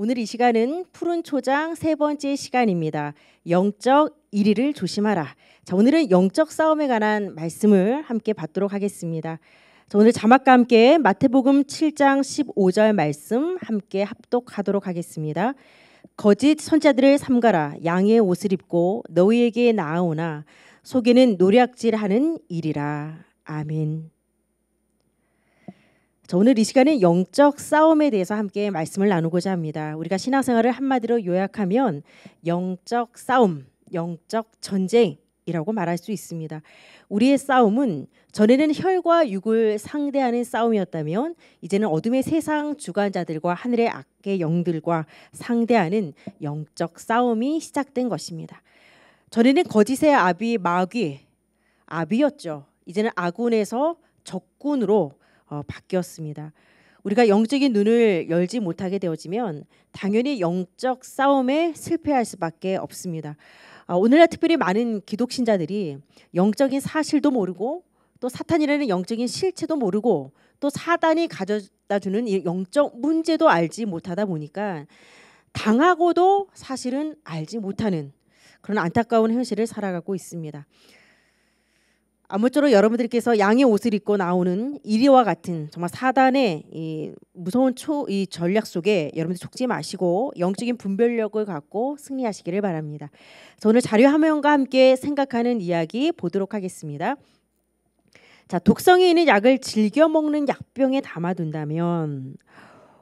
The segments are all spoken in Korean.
오늘 이 시간은 푸른 초장 세 번째 시간입니다. 영적 1위를 조심하라. 자, 오늘은 영적 싸움에 관한 말씀을 함께 받도록 하겠습니다. 자, 오늘 자막과 함께 마태복음 7장 15절 말씀 함께 합독하도록 하겠습니다. 거짓 선자들을 삼가라. 양의 옷을 입고 너희에게 나아오나 속에는 노략질하는 일이라. 아멘. 자, 오늘 이 시간에 영적 싸움에 대해서 함께 말씀을 나누고자 합니다. 우리가 신앙생활을 한마디로 요약하면 영적 싸움, 영적 전쟁이라고 말할 수 있습니다. 우리의 싸움은 전에는 혈과 육을 상대하는 싸움이었다면 이제는 어둠의 세상 주관자들과 하늘의 악계 영들과 상대하는 영적 싸움이 시작된 것입니다. 전에는 거짓의 아비 마귀 아비였죠. 이제는 아군에서 적군으로 어, 바뀌었습니다. 우리가 영적인 눈을 열지 못하게 되어지면 당연히 영적 싸움에 실패할 수밖에 없습니다. 어, 오늘날 특별히 많은 기독신자들이 영적인 사실도 모르고 또 사탄이라는 영적인 실체도 모르고 또 사단이 가져다 주는 영적 문제도 알지 못하다 보니까 당하고도 사실은 알지 못하는 그런 안타까운 현실을 살아가고 있습니다. 아무쪼록 여러분들께서 양의 옷을 입고 나오는 이리와 같은 정말 사단의 이 무서운 초 이 전략 속에 여러분들 속지 마시고 영적인 분별력을 갖고 승리하시기를 바랍니다. 오늘 자료 화면과 함께 생각하는 이야기 보도록 하겠습니다. 자, 독성이 있는 약을 즐겨 먹는 약병에 담아둔다면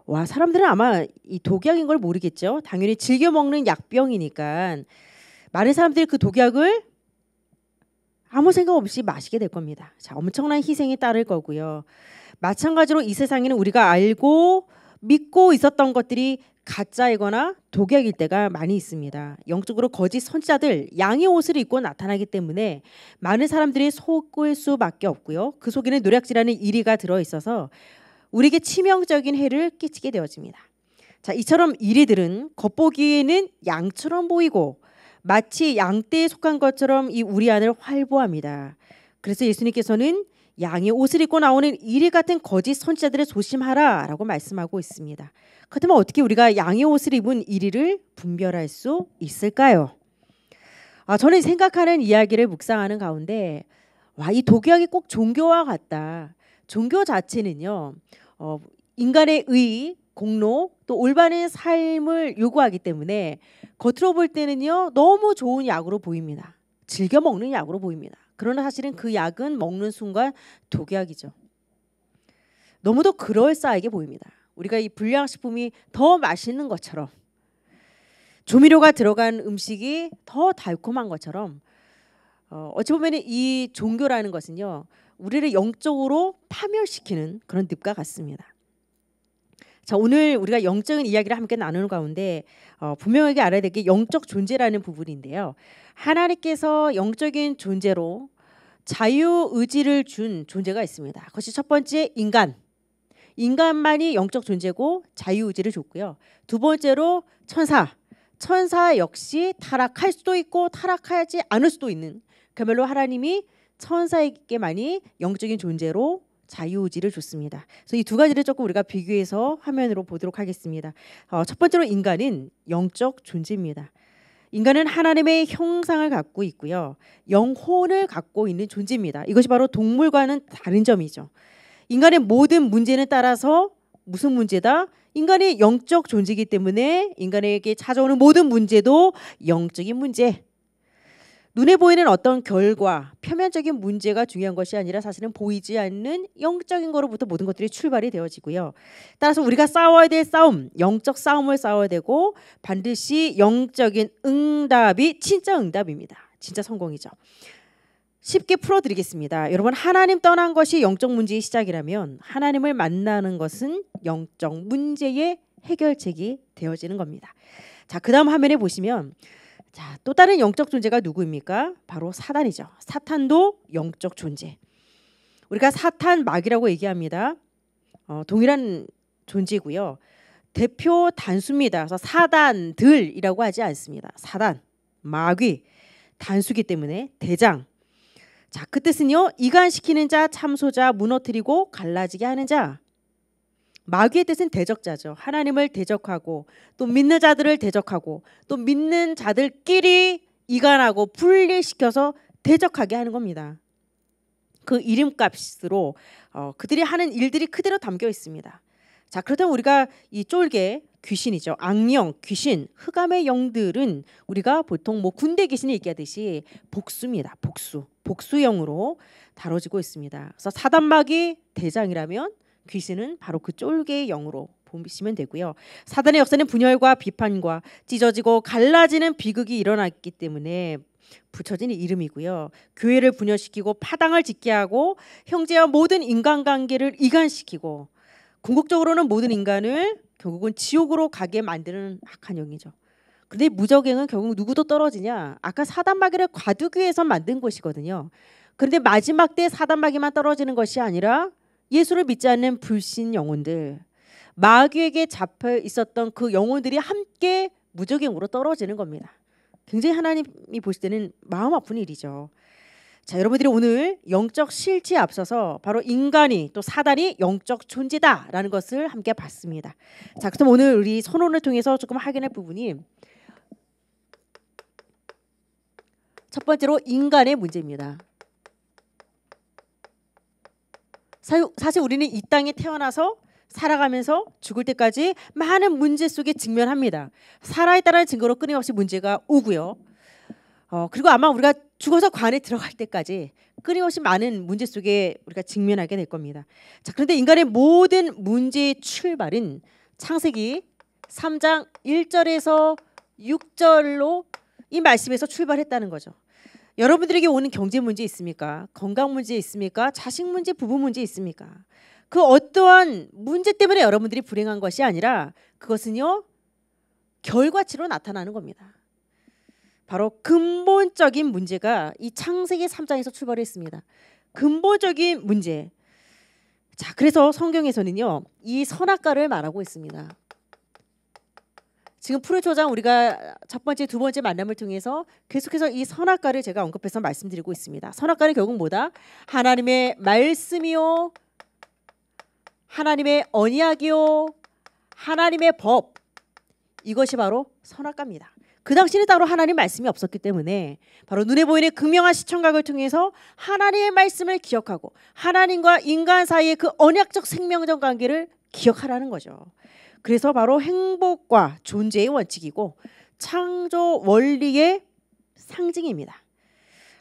와 사람들은 아마 이 독약인 걸 모르겠죠. 당연히 즐겨 먹는 약병이니까 많은 사람들이 그 독약을 아무 생각 없이 마시게 될 겁니다. 자, 엄청난 희생이 따를 거고요. 마찬가지로 이 세상에는 우리가 알고 믿고 있었던 것들이 가짜이거나 독약일 때가 많이 있습니다. 영적으로 거짓 선자들 양의 옷을 입고 나타나기 때문에 많은 사람들이 속을 수밖에 없고요. 그 속에는 노략질하는 이리가 들어 있어서 우리에게 치명적인 해를 끼치게 되어집니다. 자, 이처럼 이리들은 겉보기에는 양처럼 보이고 마치 양떼에 속한 것처럼 이 우리 안을 활보합니다. 그래서 예수님께서는 양이 옷을 입고 나오는 이리 같은 거짓 선지자들을 조심하라라고 말씀하고 있습니다. 그렇다면 어떻게 우리가 양의 옷을 입은 이리를 분별할 수 있을까요? 아, 저는 생각하는 이야기를 묵상하는 가운데 와이 독약이 꼭 종교와 같다. 종교 자체는요, 어, 인간의 의, 공로 또 올바른 삶을 요구하기 때문에 겉으로 볼 때는요 너무 좋은 약으로 보입니다. 즐겨 먹는 약으로 보입니다. 그러나 사실은 그 약은 먹는 순간 독약이죠. 너무도 그럴싸하게 보입니다. 우리가 이 불량식품이 더 맛있는 것처럼 조미료가 들어간 음식이 더 달콤한 것처럼 어, 어찌 보면 이 종교라는 것은요 우리를 영적으로 파멸시키는 그런 늪과 같습니다. 자 오늘 우리가 영적인 이야기를 함께 나누는 가운데 어, 분명하게 알아야 될 게 영적 존재라는 부분인데요. 하나님께서 영적인 존재로 자유 의지를 준 존재가 있습니다. 그것이 첫 번째 인간. 인간만이 영적 존재고 자유 의지를 줬고요. 두 번째로 천사. 천사 역시 타락할 수도 있고 타락하지 않을 수도 있는 그야말로 하나님이 천사에게만이 영적인 존재로 자유의지를 줬습니다. 그래서 이두 가지를 조금 우리가 비교해서 화면으로 보도록 하겠습니다. 어, 첫 번째로 인간은 영적 존재입니다. 인간은 하나님의 형상을 갖고 있고요. 영혼을 갖고 있는 존재입니다. 이것이 바로 동물과는 다른 점이죠. 인간의 모든 문제는 따라서 무슨 문제다? 인간의 영적 존재이기 때문에 인간에게 찾아오는 모든 문제도 영적인 문제, 눈에 보이는 어떤 결과, 표면적인 문제가 중요한 것이 아니라 사실은 보이지 않는 영적인 거로부터 모든 것들이 출발이 되어지고요. 따라서 우리가 싸워야 될 싸움, 영적 싸움을 싸워야 되고 반드시 영적인 응답이 진짜 응답입니다. 진짜 성공이죠. 쉽게 풀어드리겠습니다. 여러분 하나님 떠난 것이 영적 문제의 시작이라면 하나님을 만나는 것은 영적 문제의 해결책이 되어지는 겁니다. 자, 그다음 화면에 보시면 자, 또 다른 영적 존재가 누구입니까? 바로 사단이죠. 사탄도 영적 존재. 우리가 사탄 마귀라고 얘기합니다. 어, 동일한 존재고요. 대표 단수입니다. 그래서 사단들이라고 하지 않습니다. 사단, 마귀, 단수기 때문에 대장. 자, 그 뜻은요. 이간시키는 자, 참소자, 무너뜨리고 갈라지게 하는 자. 마귀의 뜻은 대적자죠. 하나님을 대적하고 또 믿는 자들을 대적하고 또 믿는 자들끼리 이간하고 분리시켜서 대적하게 하는 겁니다. 그 이름값으로 어, 그들이 하는 일들이 그대로 담겨 있습니다. 자 그렇다면 우리가 이 쫄개 귀신이죠. 악령, 귀신, 흑암의 영들은 우리가 보통 뭐 군대 귀신이 얘기하듯이 복수입니다. 복수, 복수형으로 다뤄지고 있습니다. 그래서 사단마귀 대장이라면 귀신은 바로 그 쫄개의 영으로 보시면 되고요. 사단의 역사는 분열과 비판과 찢어지고 갈라지는 비극이 일어났기 때문에 붙여진 이름이고요. 교회를 분열시키고 파당을 짓게 하고 형제와 모든 인간관계를 이간시키고 궁극적으로는 모든 인간을 결국은 지옥으로 가게 만드는 악한 영이죠. 근데 무적행은 결국 누구도 떨어지냐? 아까 사단마귀를 과두기 위해서 만든 것이거든요. 그런데 마지막 때 사단마귀만 떨어지는 것이 아니라 예수를 믿지 않는 불신 영혼들, 마귀에게 잡혀 있었던 그 영혼들이 함께 무적행으로 떨어지는 겁니다. 굉장히 하나님이 보실 때는 마음 아픈 일이죠. 자, 여러분들이 오늘 영적 실체에 앞서서 바로 인간이 또 사단이 영적 존재다라는 것을 함께 봤습니다. 자, 그럼 오늘 우리 선언을 통해서 조금 확인할 부분이 첫 번째로 인간의 문제입니다. 사실 우리는 이 땅에 태어나서 살아가면서 죽을 때까지 많은 문제 속에 직면합니다. 살아있다는 증거로 끊임없이 문제가 오고요. 어, 그리고 아마 우리가 죽어서 관에 들어갈 때까지 끊임없이 많은 문제 속에 우리가 직면하게 될 겁니다. 자, 그런데 인간의 모든 문제의 출발은 창세기 3장 1절에서 6절로 이 말씀에서 출발했다는 거죠. 여러분들에게 오는 경제 문제 있습니까? 건강 문제 있습니까? 자식 문제, 부부 문제 있습니까? 그 어떠한 문제 때문에 여러분들이 불행한 것이 아니라 그것은요 결과치로 나타나는 겁니다. 바로 근본적인 문제가 이 창세기 3장에서 출발했습니다. 근본적인 문제. 자, 그래서 성경에서는요. 이 선악과를 말하고 있습니다. 지금 푸르초장 우리가 첫 번째 두 번째 만남을 통해서 계속해서 이 선악과를 제가 언급해서 말씀드리고 있습니다. 선악과는 결국 뭐다? 하나님의 말씀이요, 하나님의 언약이요, 하나님의 법 이것이 바로 선악과입니다. 그 당시에는 따로 하나님 말씀이 없었기 때문에 바로 눈에 보이는 극명한 시청각을 통해서 하나님의 말씀을 기억하고 하나님과 인간 사이의 그 언약적 생명적 관계를 기억하라는 거죠. 그래서 바로 행복과 존재의 원칙이고 창조 원리의 상징입니다.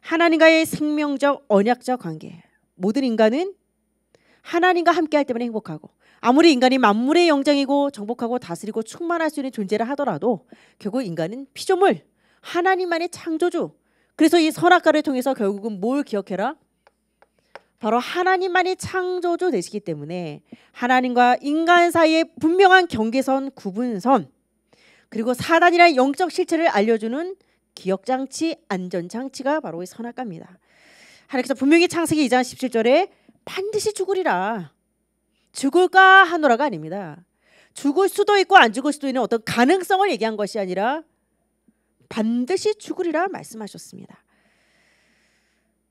하나님과의 생명적 언약적 관계. 모든 인간은 하나님과 함께할 때만 행복하고 아무리 인간이 만물의 영장이고 정복하고 다스리고 충만할 수 있는 존재를 하더라도 결국 인간은 피조물 하나님만의 창조주. 그래서 이 선악과를 통해서 결국은 뭘 기억해라? 바로 하나님만이 창조주 되시기 때문에 하나님과 인간 사이의 분명한 경계선, 구분선 그리고 사단이라는 영적 실체를 알려주는 기억장치, 안전장치가 바로 이 선악과입니다. 하나님께서 분명히 창세기 2장 17절에 반드시 죽으리라. 죽을까 하노라가 아닙니다. 죽을 수도 있고 안 죽을 수도 있는 어떤 가능성을 얘기한 것이 아니라 반드시 죽으리라 말씀하셨습니다.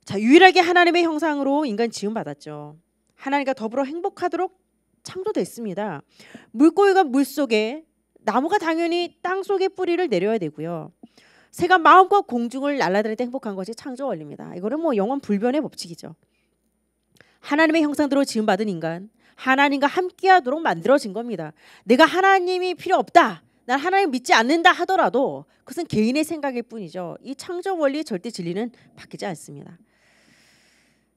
자, 유일하게 하나님의 형상으로 인간 지음 받았죠. 하나님과 더불어 행복하도록 창조됐습니다. 물고기가 물 속에 나무가 당연히 땅 속에 뿌리를 내려야 되고요. 새가 마음과 공중을 날아다닐 때 행복한 것이 창조 원리입니다. 이거는 뭐 영원 불변의 법칙이죠. 하나님의 형상대로 지음 받은 인간, 하나님과 함께하도록 만들어진 겁니다. 내가 하나님이 필요 없다. 난 하나님 믿지 않는다 하더라도 그것은 개인의 생각일 뿐이죠. 이 창조 원리의 절대 진리는 바뀌지 않습니다.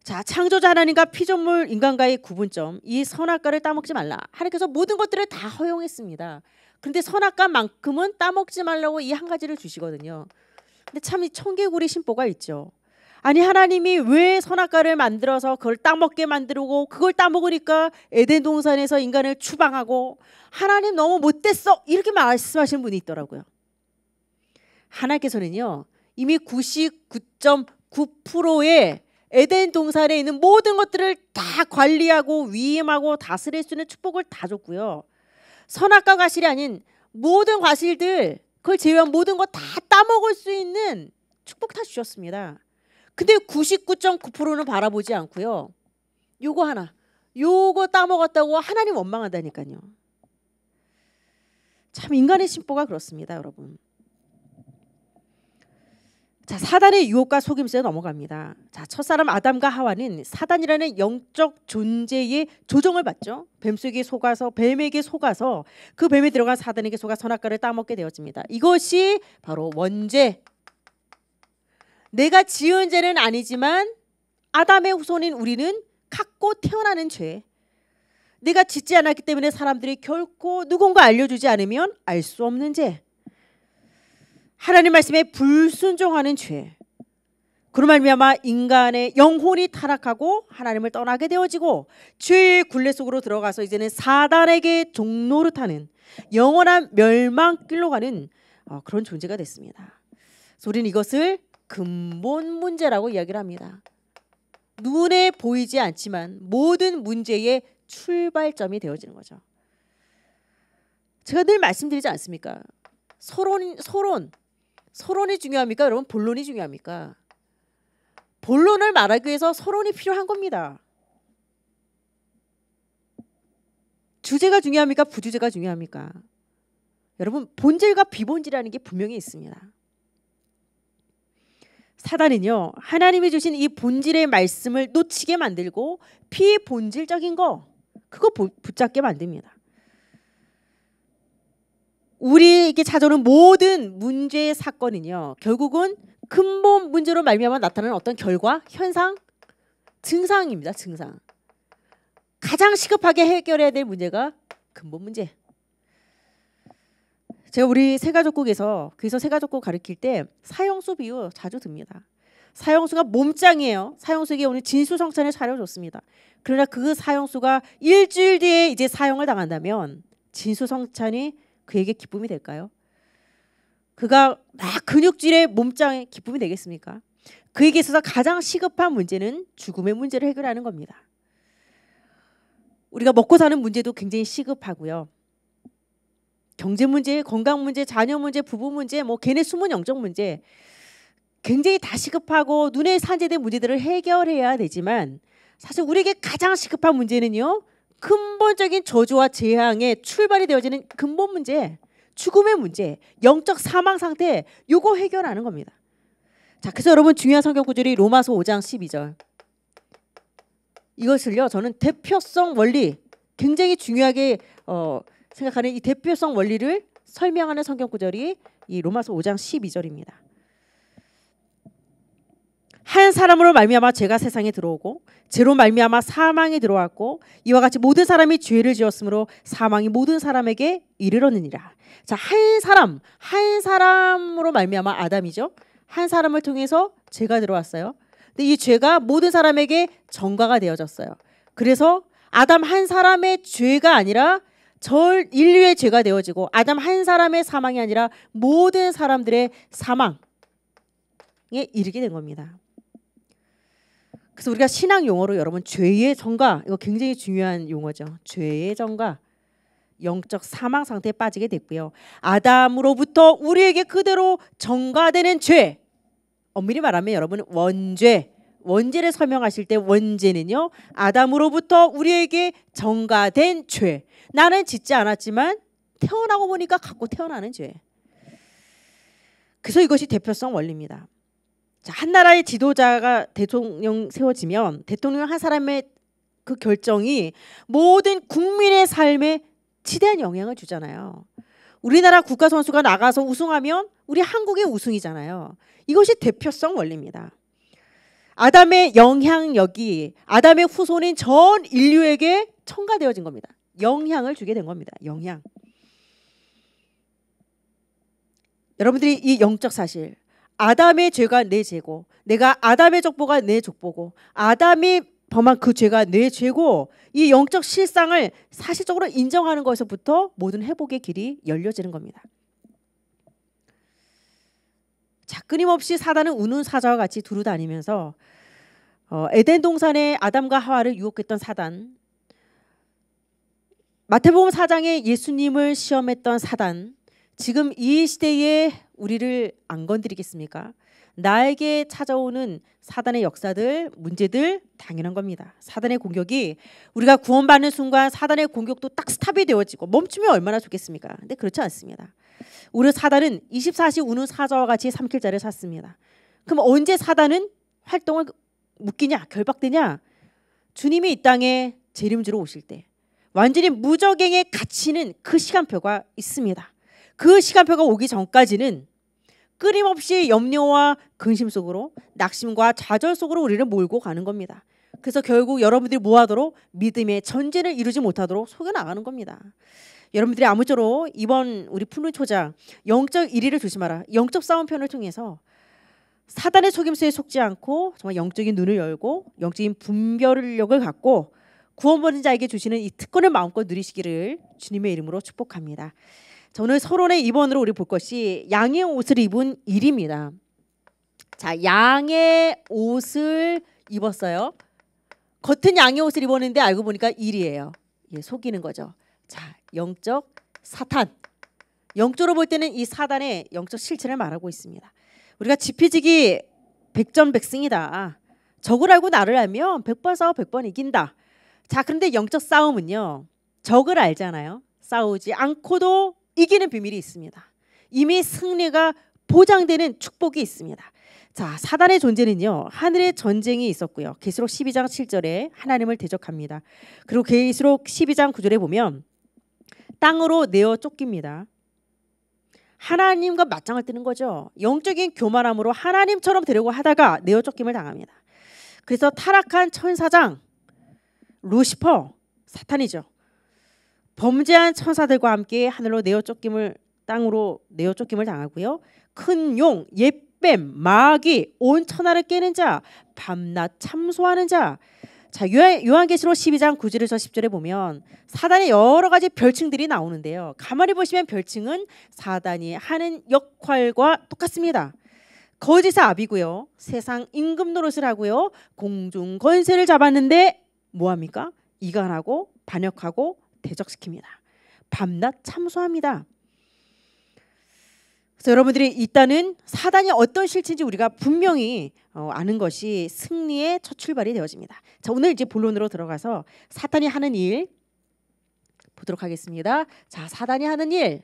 자, 창조자 하나님과 피조물 인간과의 구분점, 이 선악과를 따먹지 말라. 하나님께서 모든 것들을 다 허용했습니다. 그런데 선악과만큼은 따먹지 말라고 이 한 가지를 주시거든요. 근데 참 이 청개구리 심보가 있죠. 아니 하나님이 왜 선악과를 만들어서 그걸 따먹게 만들고 그걸 따먹으니까 에덴 동산에서 인간을 추방하고 하나님 너무 못됐어 이렇게 말씀하시는 분이 있더라고요. 하나님께서는요 이미 99.9%의 에덴 동산에 있는 모든 것들을 다 관리하고 위임하고 다스릴 수 있는 축복을 다 줬고요. 선악과 과실이 아닌 모든 과실들 그걸 제외한 모든 것 다 따먹을 수 있는 축복 다 주셨습니다. 근데 99.9%는 바라보지 않고요. 요거 하나. 요거 따먹었다고 하나님 원망한다니까요. 참 인간의 심보가 그렇습니다, 여러분. 자, 사단의 유혹과 속임수에 넘어갑니다. 자, 첫사람 아담과 하와는 사단이라는 영적 존재의 조정을 받죠. 뱀속에 속아서 뱀에게 속아서 그 뱀에 들어간 사단에게 속아 선악과를 따먹게 되어집니다. 이것이 바로 원죄. 내가 지은 죄는 아니지만 아담의 후손인 우리는 갖고 태어나는 죄. 내가 짓지 않았기 때문에 사람들이 결코 누군가 알려주지 않으면 알 수 없는 죄. 하나님 말씀에 불순종하는 죄. 그로 말미암아 인간의 영혼이 타락하고 하나님을 떠나게 되어지고 죄의 굴레 속으로 들어가서 이제는 사단에게 종로를 타는 영원한 멸망길로 가는 어, 그런 존재가 됐습니다. 우리는 이것을 근본 문제라고 이야기를 합니다. 눈에 보이지 않지만 모든 문제의 출발점이 되어지는 거죠. 제가 늘 말씀드리지 않습니까? 서론, 서론, 서론이 중요합니까? 여러분 본론이 중요합니까? 본론을 말하기 위해서 서론이 필요한 겁니다. 주제가 중요합니까? 부주제가 중요합니까? 여러분 본질과 비본질이라는 게 분명히 있습니다. 사단은요 하나님이 주신 이 본질의 말씀을 놓치게 만들고 피본질적인 거 그거 붙잡게 만듭니다. 우리에게 찾아오는 모든 문제 사건은요 결국은 근본 문제로 말미암아 나타나는 어떤 결과 현상 증상입니다 증상 가장 시급하게 해결해야 될 문제가 근본 문제 제가 우리 세가족국에서 그래서 세가족국 가르칠 때 사형수 비유 자주 듭니다 사형수가 몸짱이에요 사형수에게 오늘 진수성찬을 차려줬습니다 그러나 그 사형수가 일주일 뒤에 이제 사형을 당한다면 진수성찬이 그에게 기쁨이 될까요? 그가 막 근육질의 몸짱에 기쁨이 되겠습니까? 그에게 있어서 가장 시급한 문제는 죽음의 문제를 해결하는 겁니다. 우리가 먹고 사는 문제도 굉장히 시급하고요. 경제 문제, 건강 문제, 자녀 문제, 부부 문제, 뭐 걔네 숨은 영적 문제 굉장히 다 시급하고 눈에 산재된 문제들을 해결해야 되지만 사실 우리에게 가장 시급한 문제는요. 근본적인 저주와 재앙의 출발이 되어지는 근본 문제, 죽음의 문제, 영적 사망 상태 요거 해결하는 겁니다. 자, 그래서 여러분 중요한 성경 구절이 로마서 5장 12절. 이것을요 저는 대표성 원리 굉장히 중요하게 어, 생각하는 이 대표성 원리를 설명하는 성경 구절이 이 로마서 5장 12절입니다. 한 사람으로 말미암아 죄가 세상에 들어오고 죄로 말미암아 사망이 들어왔고 이와 같이 모든 사람이 죄를 지었으므로 사망이 모든 사람에게 이르렀느니라. 자, 한 사람, 한 사람으로 말미암아 아담이죠. 한 사람을 통해서 죄가 들어왔어요. 근데 이 죄가 모든 사람에게 전가가 되어졌어요. 그래서 아담 한 사람의 죄가 아니라 절 인류의 죄가 되어지고 아담 한 사람의 사망이 아니라 모든 사람들의 사망에 이르게 된 겁니다. 그래서 우리가 신앙 용어로 여러분 죄의 정가 이거 굉장히 중요한 용어죠. 죄의 정가 영적 사망 상태에 빠지게 됐고요. 아담으로부터 우리에게 그대로 정가되는 죄. 엄밀히 말하면 여러분 원죄. 원죄를 설명하실 때 원죄는요. 아담으로부터 우리에게 정가된 죄. 나는 짓지 않았지만 태어나고 보니까 갖고 태어나는 죄. 그래서 이것이 대표성 원리입니다. 한 나라의 지도자가 대통령 세워지면 대통령 한 사람의 그 결정이 모든 국민의 삶에 지대한 영향을 주잖아요. 우리나라 국가 선수가 나가서 우승하면 우리 한국의 우승이잖아요. 이것이 대표성 원리입니다. 아담의 영향력이 아담의 후손인 전 인류에게 첨가되어진 겁니다. 영향을 주게 된 겁니다. 영향. 여러분들이 이 영적 사실 아담의 죄가 내 죄고 내가 아담의 족보가 내 족보고 아담이 범한 그 죄가 내 죄고 이 영적 실상을 사실적으로 인정하는 것에서부터 모든 회복의 길이 열려지는 겁니다. 자 끊임없이 사단은 우는 사자와 같이 두루 다니면서 어, 에덴 동산에 아담과 하와를 유혹했던 사단 마태복음 4장에 예수님을 시험했던 사단 지금 이 시대의 우리를 안 건드리겠습니까? 나에게 찾아오는 사단의 역사들, 문제들 당연한 겁니다. 사단의 공격이 우리가 구원받는 순간 사단의 공격도 딱 스탑이 되어지고 멈추면 얼마나 좋겠습니까? 근데 그렇지 않습니다. 우리 사단은 24시 우는 사자와 같이 삼킬자를 샀습니다. 그럼 언제 사단은 활동을 묶이냐, 결박되냐? 주님이 이 땅에 재림주로 오실 때 완전히 무적행에 갇히는 그 시간표가 있습니다. 그 시간표가 오기 전까지는 끊임없이 염려와 근심 속으로 낙심과 좌절 속으로 우리를 몰고 가는 겁니다. 그래서 결국 여러분들이 뭐하도록 믿음의 전진을 이루지 못하도록 속여 나가는 겁니다. 여러분들이 아무쪼록 이번 우리 푸른 초장 영적 1위를 조심하라 영적 싸움편을 통해서 사단의 속임수에 속지 않고 정말 영적인 눈을 열고 영적인 분별력을 갖고 구원받은 자에게 주시는 이 특권을 마음껏 누리시기를 주님의 이름으로 축복합니다. 저는 서론의 2번으로 우리 볼 것이 양의 옷을 입은 일입니다. 자, 양의 옷을 입었어요. 겉은 양의 옷을 입었는데 알고 보니까 일이에요. 예, 속이는 거죠. 자, 영적 사탄. 영적으로 볼 때는 이 사단의 영적 실체를 말하고 있습니다. 우리가 지피지기 백전백승이다. 적을 알고 나를 알면 백발싸워 백번 이긴다. 자, 그런데 영적 싸움은요. 적을 알잖아요. 싸우지 않고도 이기는 비밀이 있습니다. 이미 승리가 보장되는 축복이 있습니다. 자, 사단의 존재는요. 하늘의 전쟁이 있었고요. 계시록 12장 7절에 하나님을 대적합니다. 그리고 계시록 12장 9절에 보면 땅으로 내어 쫓깁니다. 하나님과 맞짱을 뜨는 거죠. 영적인 교만함으로 하나님처럼 되려고 하다가 내어 쫓김을 당합니다. 그래서 타락한 천사장 루시퍼 사탄이죠. 범죄한 천사들과 함께 하늘로 내어 쫓김을 땅으로 내어 쫓김을 당하고요. 큰 용, 예뱀, 마귀, 온 천하를 깨는 자, 밤낮 참소하는 자. 자, 요한, 계시록 12장 9절에서 10절에 보면 사단의 여러 가지 별칭들이 나오는데요. 가만히 보시면 별칭은 사단이 하는 역할과 똑같습니다. 거지사 압이고요. 세상 임금 노릇을 하고요. 공중 권세를 잡았는데 뭐 합니까? 이간하고 반역하고 대적시킵니다. 밤낮 참소합니다. 그래서 여러분들이 있다는 사단이 어떤 실체인지 우리가 분명히 어, 아는 것이 승리의 첫 출발이 되어집니다. 자, 오늘 이제 본론으로 들어가서 사탄이 하는 일 보도록 하겠습니다. 자, 사단이 하는 일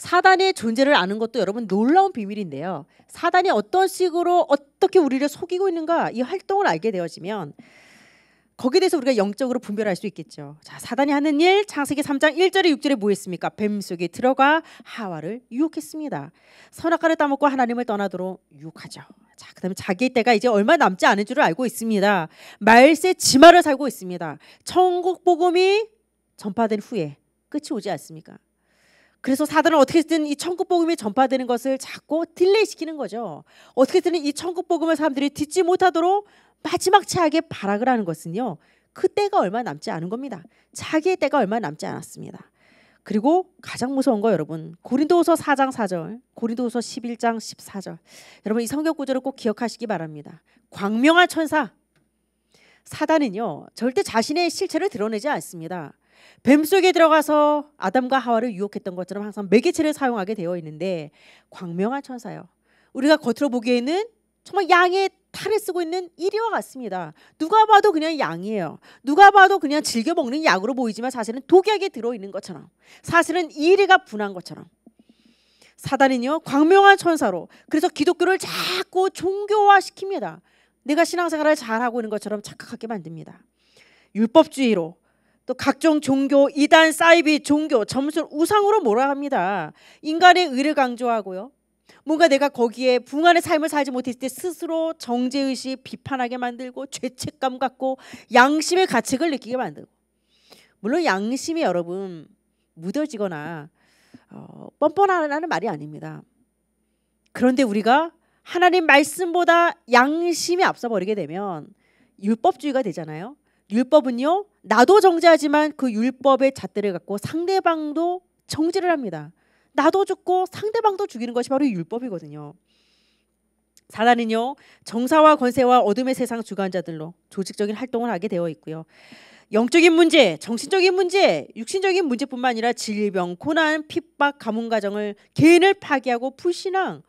사단의 존재를 아는 것도 여러분 놀라운 비밀인데요. 사단이 어떤 식으로 어떻게 우리를 속이고 있는가 이 활동을 알게 되어지면 거기에 대해서 우리가 영적으로 분별할 수 있겠죠. 자, 사단이 하는 일 창세기 3장 1절에 6절에 뭐 했습니까? 뱀 속에 들어가 하와를 유혹했습니다. 선악과를 따먹고 하나님을 떠나도록 유혹하죠. 자, 그다음에 자기 때가 이제 얼마 남지 않은 줄 알고 있습니다. 말세 지마를 살고 있습니다. 천국 복음이 전파된 후에 끝이 오지 않습니까? 그래서 사단은 어떻게든 이 천국 복음이 전파되는 것을 자꾸 딜레이시키는 거죠. 어떻게든 이 천국 복음을 사람들이 듣지 못하도록 마지막 차악에 발악을 하는 것은요. 그 때가 얼마 남지 않은 겁니다. 자기의 때가 얼마 남지 않았습니다. 그리고 가장 무서운 거 여러분 고린도후서 4장 4절 고린도후서 11장 14절 여러분 이 성경 구절을 꼭 기억하시기 바랍니다. 광명한 천사 사단은요 절대 자신의 실체를 드러내지 않습니다. 뱀속에 들어가서 아담과 하와를 유혹했던 것처럼 항상 매개체를 사용하게 되어 있는데 광명한 천사요. 우리가 겉으로 보기에는 정말 양의 탈을 쓰고 있는 이리와 같습니다. 누가 봐도 그냥 양이에요. 누가 봐도 그냥 즐겨 먹는 약으로 보이지만 사실은 독약에 들어 있는 것처럼 사실은 이리가 분한 것처럼 사단은요 광명한 천사로 그래서 기독교를 자꾸 종교화시킵니다. 내가 신앙생활을 잘하고 있는 것처럼 착각하게 만듭니다. 율법주의로 또 각종 종교, 이단, 사이비, 종교, 점수를 우상으로 몰아갑니다. 인간의 의를 강조하고요. 뭔가 내가 거기에 붕안의 삶을 살지 못했을 때 스스로 정죄의식 비판하게 만들고 죄책감 갖고 양심의 가책을 느끼게 만들고 물론 양심이 여러분 무뎌지거나 어, 뻔뻔하다는 말이 아닙니다. 그런데 우리가 하나님 말씀보다 양심이 앞서버리게 되면 율법주의가 되잖아요. 율법은요 나도 정죄하지만 그 율법의 잣대를 갖고 상대방도 정죄를 합니다. 나도 죽고 상대방도 죽이는 것이 바로 율법이거든요. 사단은요 정사와 권세와 어둠의 세상 주관자들로 조직적인 활동을 하게 되어 있고요. 영적인 문제, 정신적인 문제, 육신적인 문제뿐만 아니라 질병, 고난, 핍박, 가문 가정을 개인을 파괴하고 불신앙,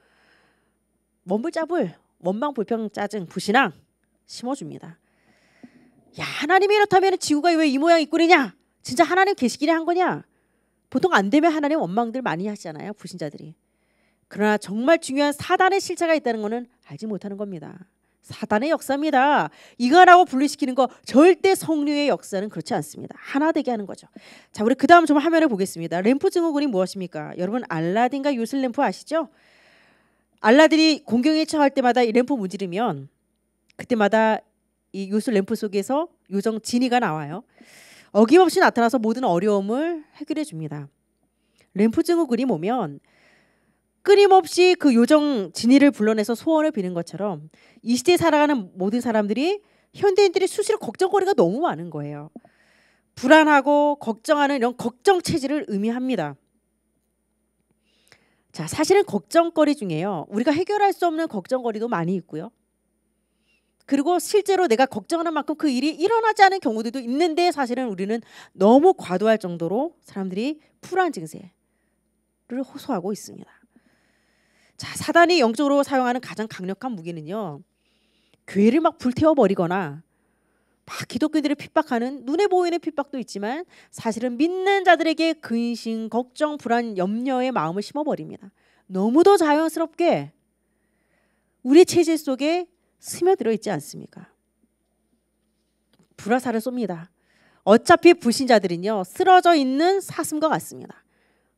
원불잡을, 원망 불평 짜증, 불신앙 심어줍니다. 야 하나님이 이렇다면 지구가 왜 이 모양 이 꼴이냐? 진짜 하나님 계시기를 한 거냐? 보통 안 되면 하나님 원망들 많이 하시잖아요 부신자들이 그러나 정말 중요한 사단의 실체가 있다는 거는 알지 못하는 겁니다. 사단의 역사입니다. 이거라고 분리시키는 거 절대 성류의 역사는 그렇지 않습니다. 하나 되게 하는 거죠. 자, 우리 그 다음 좀 화면을 보겠습니다. 램프 증후군이 무엇입니까? 여러분 알라딘과 요술 램프 아시죠? 알라딘이 공경에 처할 때마다 이 램프 문지르면 그때마다 이 요술 램프 속에서 요정 진니가 나와요. 어김없이 나타나서 모든 어려움을 해결해 줍니다. 램프 증후 그림 보면 끊임없이 그 요정 진이를 불러내서 소원을 비는 것처럼 이 시대에 살아가는 모든 사람들이 현대인들이 수시로 걱정거리가 너무 많은 거예요. 불안하고 걱정하는 이런 걱정 체질을 의미합니다. 자, 사실은 걱정거리 중에요. 우리가 해결할 수 없는 걱정거리도 많이 있고요. 그리고 실제로 내가 걱정하는 만큼 그 일이 일어나지 않은 경우들도 있는데 사실은 우리는 너무 과도할 정도로 사람들이 불안 증세를 호소하고 있습니다. 자, 사단이 영적으로 사용하는 가장 강력한 무기는요. 교회를 막 불태워 버리거나 막 기독교들을 핍박하는 눈에 보이는 핍박도 있지만 사실은 믿는 자들에게 근심, 걱정, 불안, 염려의 마음을 심어버립니다. 너무도 자연스럽게 우리 체질 속에 스며들어 있지 않습니까? 불화살을 쏩니다. 어차피 불신자들은요 쓰러져 있는 사슴과 같습니다.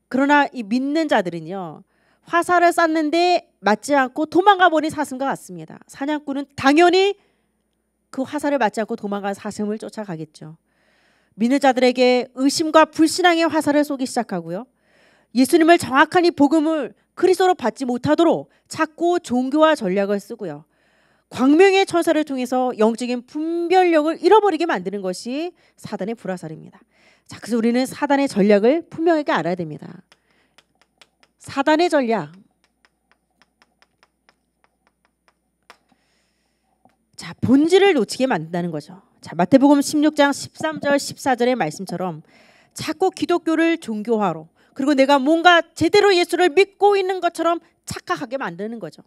그러나 이 믿는 자들은요 화살을 쐈는데 맞지 않고 도망가 버린 사슴과 같습니다. 사냥꾼은 당연히 그 화살을 맞지 않고 도망간 사슴을 쫓아가겠죠. 믿는 자들에게 의심과 불신앙의 화살을 쏘기 시작하고요. 예수님을 정확하이 복음을 그리스도로 받지 못하도록 자꾸 종교와 전략을 쓰고요. 광명의 천사를 통해서 영적인 분별력을 잃어버리게 만드는 것이 사단의 불화살입니다. 자, 그래서 우리는 사단의 전략을 분명하게 알아야 됩니다. 사단의 전략. 자, 본질을 놓치게 만든다는 거죠. 자, 마태복음 16장 13절 14절의 말씀처럼 자꾸 기독교를 종교화로 그리고 내가 뭔가 제대로 예수를 믿고 있는 것처럼 착각하게 만드는 거죠.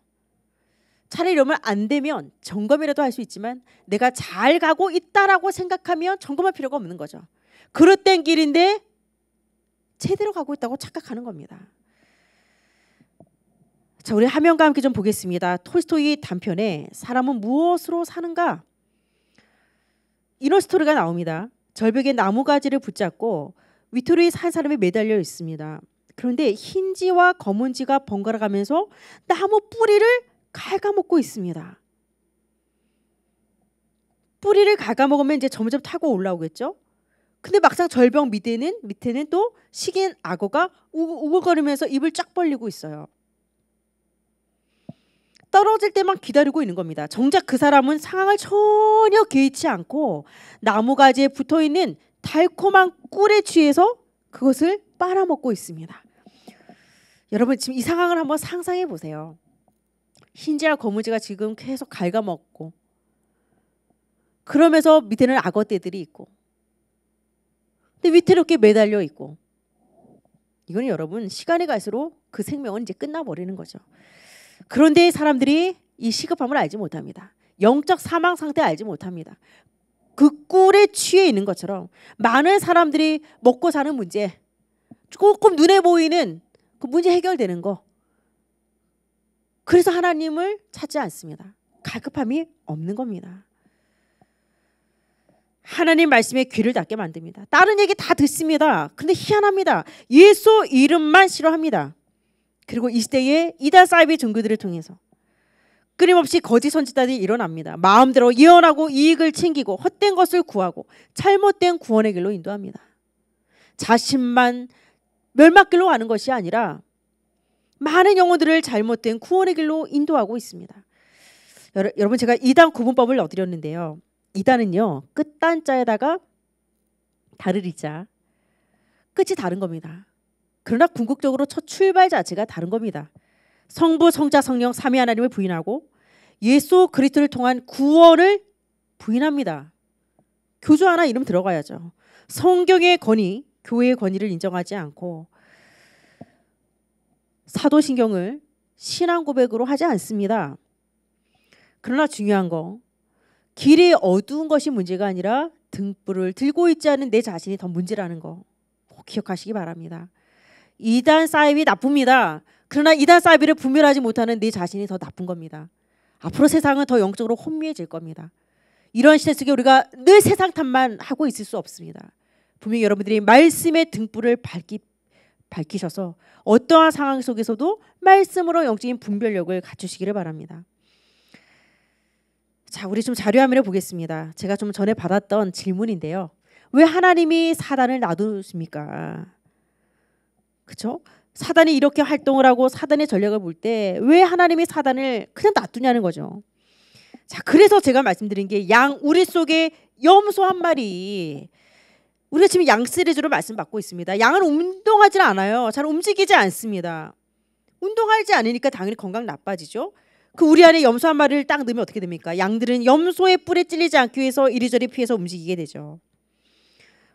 차라리 이러면 안 되면 점검이라도 할 수 있지만 내가 잘 가고 있다라고 생각하면 점검할 필요가 없는 거죠. 그릇된 길인데 제대로 가고 있다고 착각하는 겁니다. 자, 우리 화면과 함께 좀 보겠습니다. 톨스토이 단편에 사람은 무엇으로 사는가? 이런 스토리가 나옵니다. 절벽에 나무 가지를 붙잡고 위토리에 산 사람이 매달려 있습니다. 그런데 흰지와 검은지가 번갈아 가면서 나무 뿌리를 갉아먹고 있습니다. 뿌리를 갉아먹으면 이제 점점 타고 올라오겠죠. 근데 막상 절벽 밑에는 밑에는 또 식인 악어가 우글거리면서 입을 쫙 벌리고 있어요. 떨어질 때만 기다리고 있는 겁니다. 정작 그 사람은 상황을 전혀 개의치 않고 나무가지에 붙어 있는 달콤한 꿀에 취해서 그것을 빨아먹고 있습니다. 여러분 지금 이 상황을 한번 상상해 보세요. 흰지와 거무지가 지금 계속 갉아먹고 그러면서 밑에는 악어떼들이 있고 근데 밑위이렇게 매달려 있고 이건 여러분 시간이 갈수록 그 생명은 이제 끝나버리는 거죠. 그런데 사람들이 이 시급함을 알지 못합니다. 영적 사망 상태 알지 못합니다. 그 꿀에 취해 있는 것처럼 많은 사람들이 먹고 사는 문제, 조금 눈에 보이는 그 문제 해결되는 거, 그래서 하나님을 찾지 않습니다. 갈급함이 없는 겁니다. 하나님 말씀에 귀를 닫게 만듭니다. 다른 얘기 다 듣습니다. 근데 희한합니다. 예수 이름만 싫어합니다. 그리고 이 시대에 이다 사이비 종교들을 통해서 끊임없이 거짓 선지자들이 일어납니다. 마음대로 예언하고 이익을 챙기고 헛된 것을 구하고 잘못된 구원의 길로 인도합니다. 자신만 멸망길로 가는 것이 아니라 많은 영혼들을 잘못된 구원의 길로 인도하고 있습니다. 여러분 제가 이단 구분법을 얻으렸는데요. 이단은요 끝단자에다가 다를 이자 끝이 다른 겁니다. 그러나 궁극적으로 첫 출발 자체가 다른 겁니다. 성부, 성자, 성령 삼위 하나님을 부인하고 예수 그리스도를 통한 구원을 부인합니다. 교주 하나 이름 들어가야죠. 성경의 권위, 교회의 권위를 인정하지 않고 사도신경을 신앙 고백으로 하지 않습니다. 그러나 중요한 거 길이 어두운 것이 문제가 아니라 등불을 들고 있지 않은 내 자신이 더 문제라는 거 꼭 기억하시기 바랍니다. 이단 사이비 나쁩니다. 그러나 이단 사이비를 분별하지 못하는 내 자신이 더 나쁜 겁니다. 앞으로 세상은 더 영적으로 혼미해질 겁니다. 이런 시대 속에 우리가 늘 세상 탓만 하고 있을 수 없습니다. 분명히 여러분들이 말씀의 등불을 밝기 밝히셔서 어떠한 상황 속에서도 말씀으로 영적인 분별력을 갖추시기를 바랍니다. 자, 우리 좀 자료 화면을 보겠습니다. 제가 좀 전에 받았던 질문인데요. 왜 하나님이 사단을 놔두십니까? 그렇죠? 사단이 이렇게 활동을 하고 사단의 전략을 볼 때 왜 하나님이 사단을 그냥 놔두냐는 거죠. 자, 그래서 제가 말씀드린 게 양 우리 속에 염소 한 마리 우리가 지금 양 시리즈로 말씀 받고 있습니다. 양은 운동하지 않아요. 잘 움직이지 않습니다. 운동하지 않으니까 당연히 건강 나빠지죠. 그 우리 안에 염소 한 마리를 딱 넣으면 어떻게 됩니까? 양들은 염소의 뿔에 찔리지 않기 위해서 이리저리 피해서 움직이게 되죠.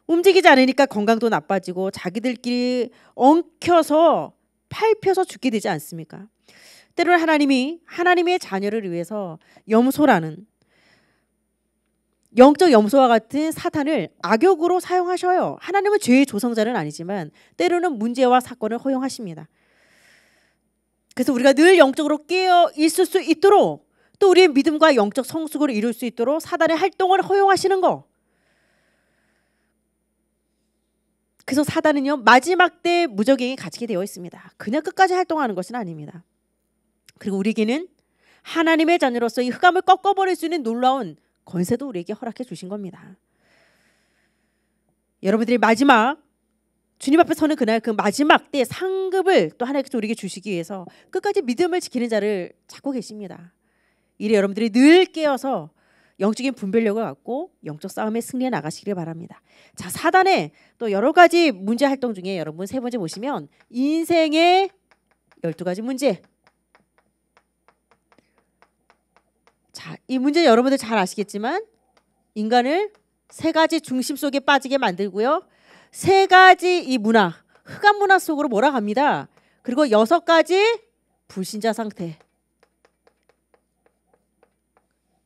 움직이지 않으니까 건강도 나빠지고 자기들끼리 엉켜서 팔펴서 죽게 되지 않습니까? 때로는 하나님이 하나님의 자녀를 위해서 염소라는 영적 염소와 같은 사탄을 악역으로 사용하셔요. 하나님은 죄의 조성자는 아니지만 때로는 문제와 사건을 허용하십니다. 그래서 우리가 늘 영적으로 깨어 있을 수 있도록 또 우리의 믿음과 영적 성숙을 이룰 수 있도록 사단의 활동을 허용하시는 거. 그래서 사단은요 마지막 때 무적행이 갇히게 되어 있습니다. 그냥 끝까지 활동하는 것은 아닙니다. 그리고 우리에게는 하나님의 자녀로서 이 흑암을 꺾어버릴 수 있는 놀라운 권세도 우리에게 허락해 주신 겁니다. 여러분들이 마지막 주님 앞에 서는 그날 그 마지막 때 상급을 또 하나님께서 우리에게 주시기 위해서 끝까지 믿음을 지키는 자를 찾고 계십니다. 이래 여러분들이 늘 깨어서 영적인 분별력을 갖고 영적 싸움에 승리해 나가시길 바랍니다. 자 사단의 또 여러 가지 문제 활동 중에 여러분 세 번째 보시면 인생의 열두 가지 문제 자, 이 문제 여러분들 잘 아시겠지만 인간을 세 가지 중심 속에 빠지게 만들고요. 세 가지 이 문화, 흑암 문화 속으로 몰아갑니다. 그리고 여섯 가지 불신자 상태.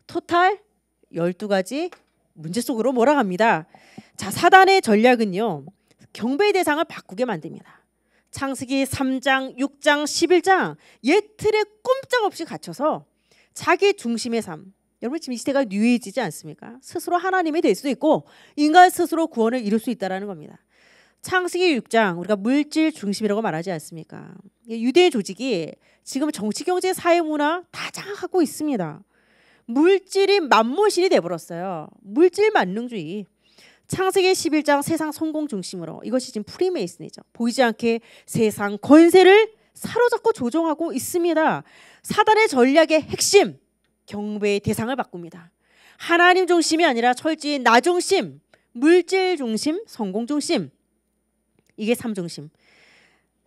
토탈 12가지 문제 속으로 몰아갑니다. 자, 사단의 전략은요. 경배 대상을 바꾸게 만듭니다. 창세기 3장, 6장, 11장 옛 틀에 꼼짝없이 갇혀서 자기 중심의 삶. 여러분 지금 이 시대가 뉴에이지지 않습니까? 스스로 하나님이 될 수도 있고 인간 스스로 구원을 이룰 수 있다라는 겁니다. 창세기 6장 우리가 물질 중심이라고 말하지 않습니까? 유대 조직이 지금 정치, 경제, 사회, 문화 다 장악하고 있습니다. 물질이 만물신이 돼버렸어요. 물질 만능주의. 창세기 11장 세상 성공 중심으로 이것이 지금 프리메이슨이죠. 보이지 않게 세상 권세를 사로잡고 조종하고 있습니다. 사단의 전략의 핵심 경배의 대상을 바꿉니다. 하나님 중심이 아니라 철저히 나 중심, 물질 중심, 성공 중심. 이게 3중심.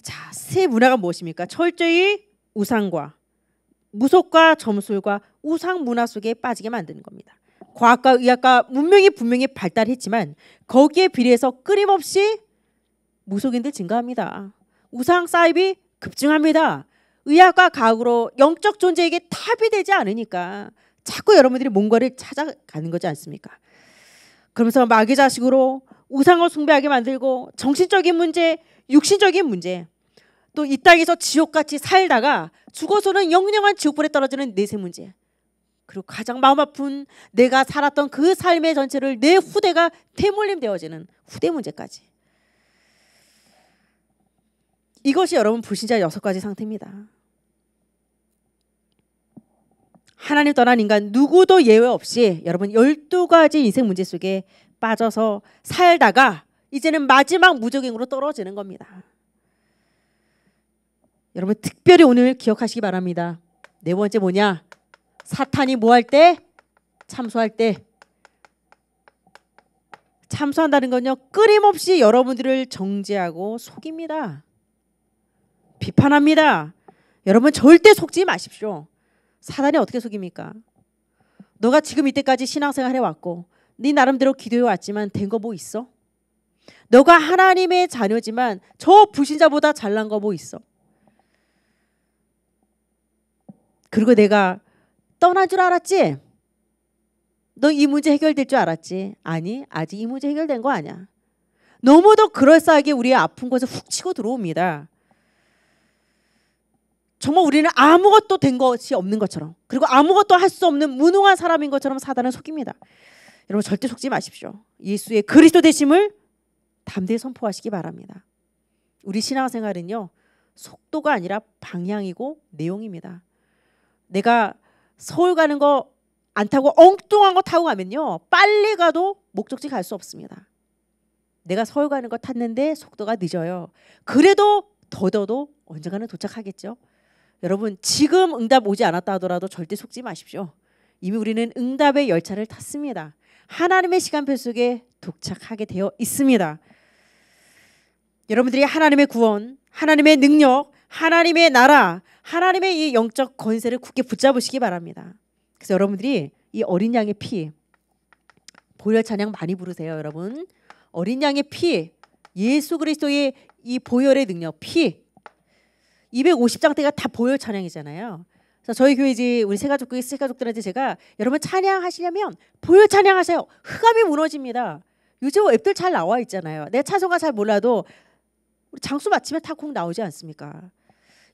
자, 새 문화가 무엇입니까? 철저히 우상과 무속과 점술과 우상 문화 속에 빠지게 만드는 겁니다. 과학과 의학과 문명이 분명히 발달했지만 거기에 비례해서 끊임없이 무속인들 증가합니다. 우상 사입이 급증합니다. 의학과 과학으로 영적 존재에게 탑이 되지 않으니까 자꾸 여러분들이 뭔가를 찾아가는 거지 않습니까? 그러면서 마귀 자식으로 우상을 숭배하게 만들고 정신적인 문제, 육신적인 문제, 또 이 땅에서 지옥같이 살다가 죽어서는 영영한 지옥불에 떨어지는 내세 문제, 그리고 가장 마음 아픈 내가 살았던 그 삶의 전체를 내 후대가 대물림되어지는 후대 문제까지. 이것이 여러분 불신자 여섯 가지 상태입니다. 하나님 떠난 인간 누구도 예외 없이 여러분 12가지 인생 문제 속에 빠져서 살다가 이제는 마지막 무적행으로 떨어지는 겁니다. 여러분 특별히 오늘 기억하시기 바랍니다. 네 번째 뭐냐? 사탄이 뭐 할 때? 참소할 때. 참소한다는 건요. 끊임없이 여러분들을 정죄하고 속입니다. 비판합니다. 여러분 절대 속지 마십시오. 사단이 어떻게 속입니까? 너가 지금 이때까지 신앙생활 해왔고 네 나름대로 기도해 왔지만 된 거 뭐 있어? 너가 하나님의 자녀지만 저 불신자보다 잘난 거 뭐 있어? 그리고 내가 떠난 줄 알았지? 너 이 문제 해결될 줄 알았지? 아니, 아직 이 문제 해결된 거 아니야. 너무도 그럴싸하게 우리의 아픈 곳에 훅 치고 들어옵니다. 정말 우리는 아무것도 된 것이 없는 것처럼 그리고 아무것도 할 수 없는 무능한 사람인 것처럼 사단은 속입니다. 여러분 절대 속지 마십시오. 예수의 그리스도 되심을 담대히 선포하시기 바랍니다. 우리 신앙생활은요. 속도가 아니라 방향이고 내용입니다. 내가 서울 가는 거 안 타고 엉뚱한 거 타고 가면요. 빨리 가도 목적지 갈 수 없습니다. 내가 서울 가는 거 탔는데 속도가 늦어요. 그래도 더더도 언젠가는 도착하겠죠. 여러분 지금 응답 오지 않았다 하더라도 절대 속지 마십시오. 이미 우리는 응답의 열차를 탔습니다. 하나님의 시간표 속에 도착하게 되어 있습니다. 여러분들이 하나님의 구원, 하나님의 능력, 하나님의 나라, 하나님의 이 영적 권세를 굳게 붙잡으시기 바랍니다. 그래서 여러분들이 이 어린 양의 피 보혈 찬양 많이 부르세요, 여러분. 어린 양의 피 예수 그리스도의 이 보혈의 능력 피 250장대가 다 보혈 찬양이잖아요. 그래서 저희 교회지 우리 새가족교회 새가족들한테 제가 여러분 찬양하시려면 보혈 찬양하세요. 흑암이 무너집니다. 요즘 앱들 잘 나와 있잖아요. 내 찬송가 잘 몰라도 장수 마치면 탁콩 나오지 않습니까?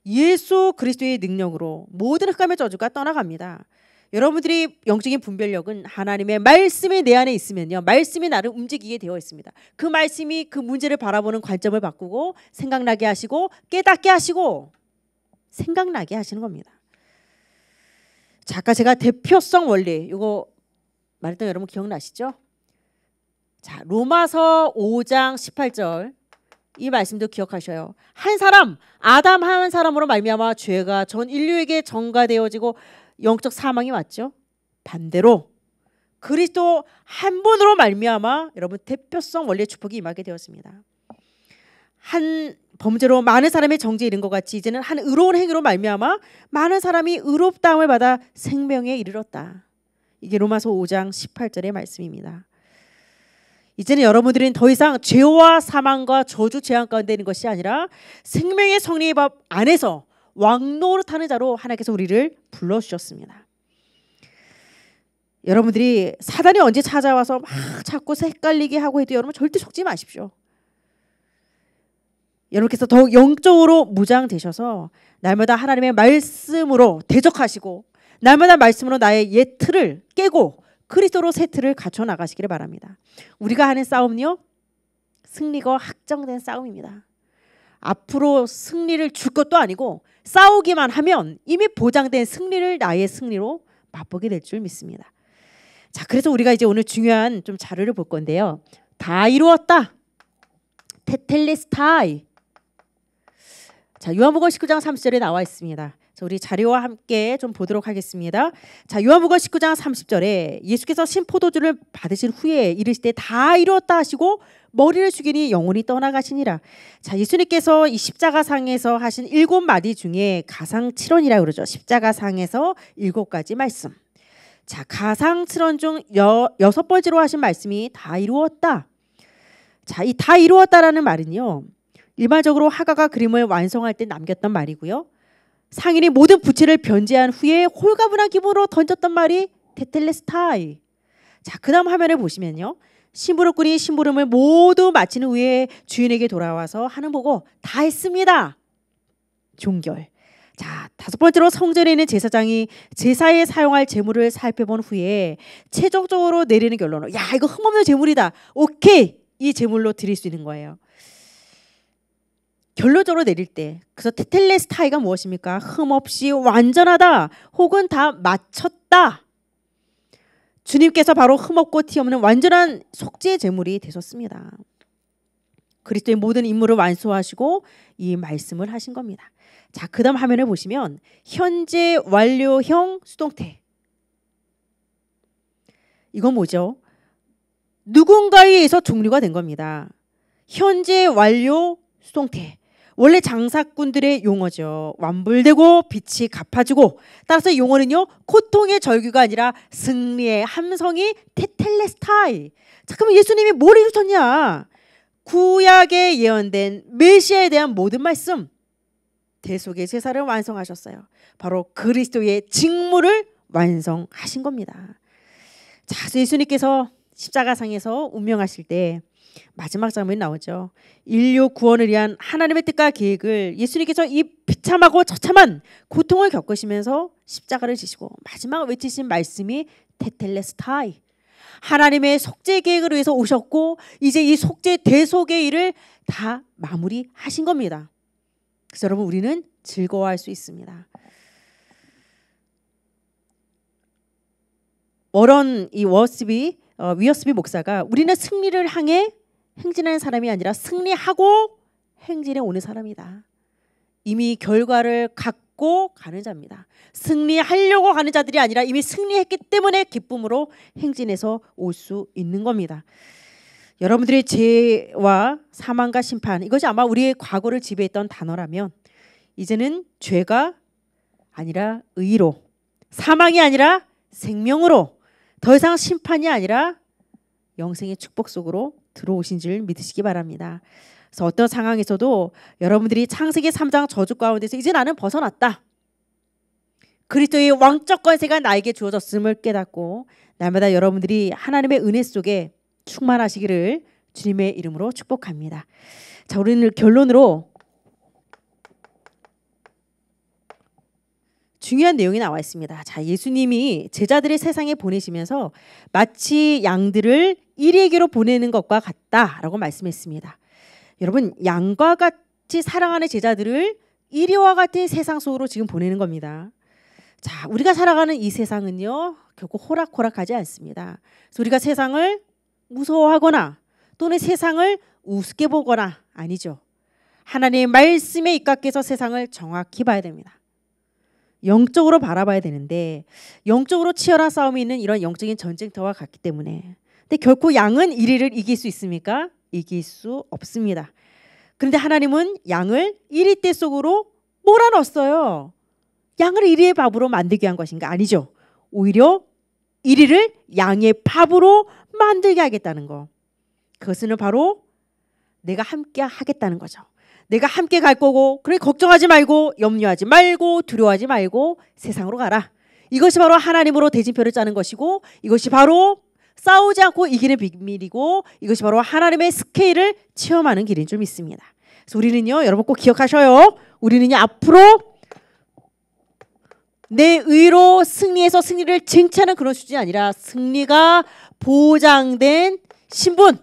예수 그리스도의 능력으로 모든 흑암의 저주가 떠나갑니다. 여러분들이 영적인 분별력은 하나님의 말씀이 내 안에 있으면요. 말씀이 나를 움직이게 되어 있습니다. 그 말씀이 그 문제를 바라보는 관점을 바꾸고 생각나게 하시고 깨닫게 하시고 생각나게 하시는 겁니다. 자, 아까 제가 대표성 원리 이거 말했던 여러분 기억나시죠? 자, 로마서 5장 18절 이 말씀도 기억하셔요. 한 사람 아담 한 사람으로 말미암아 죄가 전 인류에게 전가되어지고 영적 사망이 왔죠. 반대로 그리스도 한 분으로 말미암아 여러분 대표성 원리의 축복이 임하게 되었습니다. 한 범죄로 많은 사람의 정죄에 이른 것 같이 이제는 한 의로운 행위로 말미암아 많은 사람이 의롭다함을 받아 생명에 이르렀다. 이게 로마서 5장 18절의 말씀입니다. 이제는 여러분들은 더 이상 죄와 사망과 저주 재앙 가운데 있는 것이 아니라 생명의 성리의 법 안에서 왕노릇하는 자로 하나님께서 우리를 불러주셨습니다. 여러분들이 사단이 언제 찾아와서 막 자꾸 헷갈리게 하고 해도 여러분 절대 속지 마십시오. 여러분께서 더욱 영적으로 무장되셔서 날마다 하나님의 말씀으로 대적하시고 날마다 말씀으로 나의 옛 틀을 깨고 그리스도로 새 틀을 갖춰 나가시기를 바랍니다. 우리가 하는 싸움요 승리가 확정된 싸움입니다. 앞으로 승리를 줄 것도 아니고 싸우기만 하면 이미 보장된 승리를 나의 승리로 맛보게 될 줄 믿습니다. 자, 그래서 우리가 이제 오늘 중요한 좀 자료를 볼 건데요. 다 이루었다. 테텔레스타이. 자, 요한복음 19장 30절에 나와 있습니다. 자, 우리 자료와 함께 좀 보도록 하겠습니다. 자, 요한복음 19장 30절에 예수께서 신포도주를 받으신 후에 이르시되 다 이루었다 하시고 머리를 숙이니 영혼이 떠나가시니라. 자, 예수님께서 이 십자가상에서 하신 일곱 마디 중에 가상칠언이라 그러죠. 십자가상에서 일곱 가지 말씀. 자, 가상칠언 중 여, 여섯 번째로 하신 말씀이 다 이루었다. 자, 이 다 이루었다라는 말은요. 일반적으로 하가가 그림을 완성할 때 남겼던 말이고요. 상인이 모든 부채를 변제한 후에 홀가분한 기분으로 던졌던 말이 테텔레스타이. 자, 그다음 화면을 보시면요. 심부름꾼이 심부름을 모두 마친 후에 주인에게 돌아와서 하는 보고 다 했습니다. 종결. 자, 다섯 번째로 성전에 있는 제사장이 제사에 사용할 재물을 살펴본 후에 최종적으로 내리는 결론은 야, 이거 흠없는 재물이다. 오케이. 이 재물로 드릴 수 있는 거예요. 결론적으로 내릴 때 그래서 테텔레스타이가 무엇입니까? 흠없이 완전하다 혹은 다맞췄다 주님께서 바로 흠없고 티없는 완전한 속죄 의 제물이 되셨습니다. 그리스도의 모든 임무를 완수하시고 이 말씀을 하신 겁니다. 자, 그다음 화면을 보시면 현재 완료형 수동태. 이건 뭐죠? 누군가에 의해서 종료가 된 겁니다. 현재 완료 수동태. 원래 장사꾼들의 용어죠. 완불되고 빛이 갚아주고 따라서 용어는요. 고통의 절규가 아니라 승리의 함성이 테텔레스타이. 자 그럼 예수님이 뭘 이루셨냐? 구약에 예언된 메시아에 대한 모든 말씀 대속의 제사를 완성하셨어요. 바로 그리스도의 직무를 완성하신 겁니다. 자 예수님께서 십자가상에서 운명하실 때 마지막 장면이 나오죠. 인류 구원을 위한 하나님의 뜻과 계획을 예수님께서 이 비참하고 처참한 고통을 겪으시면서 십자가를 지시고 마지막 외치신 말씀이 테텔레스타이 하나님의 속죄 계획을 위해서 오셨고 이제 이 속죄 대속의 일을 다 마무리하신 겁니다. 그래서 여러분 우리는 즐거워할 수 있습니다. 워런 이 워스비 어, 위어스비 목사가 우리는 승리를 향해 행진하는 사람이 아니라 승리하고 행진해 오는 사람이다. 이미 결과를 갖고 가는 자입니다. 승리하려고 가는 자들이 아니라 이미 승리했기 때문에 기쁨으로 행진해서 올 수 있는 겁니다. 여러분들의 죄와 사망과 심판 이것이 아마 우리의 과거를 지배했던 단어라면 이제는 죄가 아니라 의로 사망이 아니라 생명으로 더 이상 심판이 아니라 영생의 축복 속으로 들어오신 줄 믿으시기 바랍니다. 그래서 어떤 상황에서도 여러분들이 창세기 3장 저주 가운데서 이제 나는 벗어났다. 그리스도의 왕적 권세가 나에게 주어졌음을 깨닫고 날마다 여러분들이 하나님의 은혜 속에 충만하시기를 주님의 이름으로 축복합니다. 자, 우리는 결론으로 중요한 내용이 나와 있습니다. 자, 예수님이 제자들을 세상에 보내시면서 마치 양들을 이리에게로 보내는 것과 같다라고 말씀했습니다. 여러분, 양과 같이 사랑하는 제자들을 이리와 같은 세상 속으로 지금 보내는 겁니다. 자, 우리가 살아가는 이 세상은요, 결코 호락호락하지 않습니다. 그래서 우리가 세상을 무서워하거나 또는 세상을 우습게 보거나 아니죠. 하나님의 말씀에 입각해서 세상을 정확히 봐야 됩니다. 영적으로 바라봐야 되는데 영적으로 치열한 싸움이 있는 이런 영적인 전쟁터와 같기 때문에 근데 결코 양은 1위를 이길 수 있습니까? 이길 수 없습니다. 그런데 하나님은 양을 이리 떼 속으로 몰아넣었어요. 양을 이리의 밥으로 만들게 한 것인가? 아니죠. 오히려 이리를 양의 밥으로 만들게 하겠다는 거. 그것은 바로 내가 함께 하겠다는 거죠. 내가 함께 갈 거고 그래 걱정하지 말고 염려하지 말고 두려워하지 말고 세상으로 가라. 이것이 바로 하나님으로 대진표를 짜는 것이고 이것이 바로 싸우지 않고 이기는 비밀이고 이것이 바로 하나님의 스케일을 체험하는 길인 줄 믿습니다. 그래서 우리는요 여러분 꼭 기억하셔요. 우리는 앞으로 내 의로 승리해서 승리를 쟁취하는 그런 수준이 아니라 승리가 보장된 신분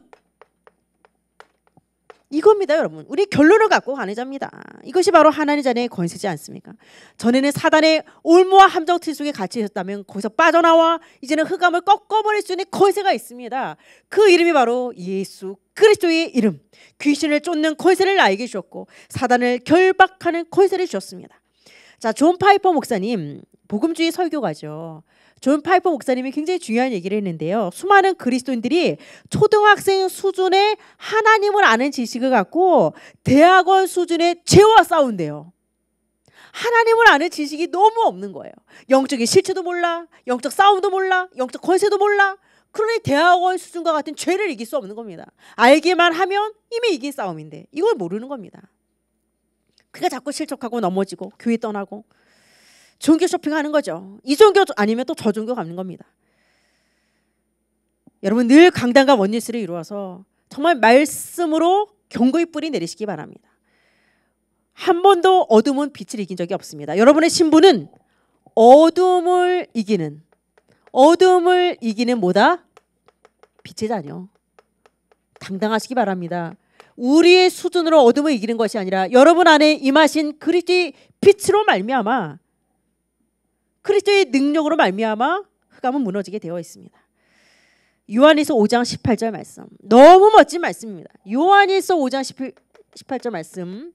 이겁니다, 여러분. 우리 결론을 갖고 가는자입니다 이것이 바로 하나님 자녀의 권세지 않습니까? 전에는 사단의 올무와 함정틀 속에 갇혀 있었다면 거기서 빠져나와 이제는 흑암을 꺾어버릴 수 있는 권세가 있습니다. 그 이름이 바로 예수 그리스도의 이름. 귀신을 쫓는 권세를 나에게 주었고 사단을 결박하는 권세를 주었습니다. 자, 존 파이퍼 목사님 복음주의 설교가죠. 존 파이퍼 목사님이 굉장히 중요한 얘기를 했는데요. 수많은 그리스도인들이 초등학생 수준의 하나님을 아는 지식을 갖고 대학원 수준의 죄와 싸운대요. 하나님을 아는 지식이 너무 없는 거예요. 영적인 실체도 몰라, 영적 싸움도 몰라, 영적 권세도 몰라. 그러니 대학원 수준과 같은 죄를 이길 수 없는 겁니다. 알기만 하면 이미 이긴 싸움인데 이걸 모르는 겁니다. 그가 자꾸 실족하고 넘어지고 교회 떠나고 종교 쇼핑하는 거죠. 이 종교 아니면 또 저 종교 가는 겁니다. 여러분 늘 강단과 원리스를 이루어서 정말 말씀으로 경고의 뿌리 내리시기 바랍니다. 한 번도 어둠은 빛을 이긴 적이 없습니다. 여러분의 신분은 어둠을 이기는 어둠을 이기는 뭐다? 빛의 자녀. 당당하시기 바랍니다. 우리의 수준으로 어둠을 이기는 것이 아니라 여러분 안에 임하신 그리스도의 빛으로 말미암아 그리스도의 능력으로 말미암아 흑암은 무너지게 되어 있습니다. 요한일서 5장 18절 말씀. 너무 멋진 말씀입니다. 요한일서 5장 18, 18절 말씀.